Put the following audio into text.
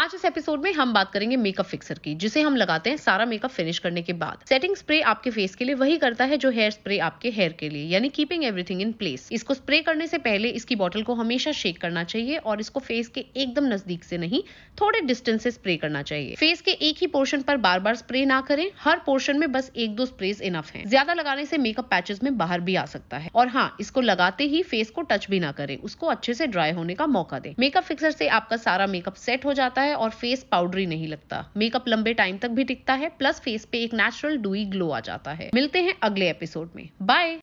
आज इस एपिसोड में हम बात करेंगे मेकअप फिक्सर की जिसे हम लगाते हैं सारा मेकअप फिनिश करने के बाद सेटिंग स्प्रे आपके फेस के लिए वही करता है जो हेयर स्प्रे आपके हेयर के लिए यानी कीपिंग एवरीथिंग इन प्लेस इसको स्प्रे करने से पहले इसकी बॉटल को हमेशा शेक करना चाहिए और इसको फेस के एकदम नजदीक से नहीं थोड़े डिस्टेंस से स्प्रे करना चाहिए फेस के एक ही पोर्शन पर बार बार स्प्रे ना करें हर पोर्शन में बस एक दो स्प्रे इनफ है ज्यादा लगाने से मेकअप पैचेस में बाहर भी आ सकता है और हाँ इसको लगाते ही फेस को टच भी ना करें उसको अच्छे से ड्राई होने का मौका दे मेकअप फिक्सर से आपका सारा मेकअप सेट हो जाता है है और फेस पाउडरी नहीं लगता मेकअप लंबे टाइम तक भी टिकता है प्लस फेस पे एक नेचुरल डुई ग्लो आ जाता है मिलते हैं अगले एपिसोड में बाय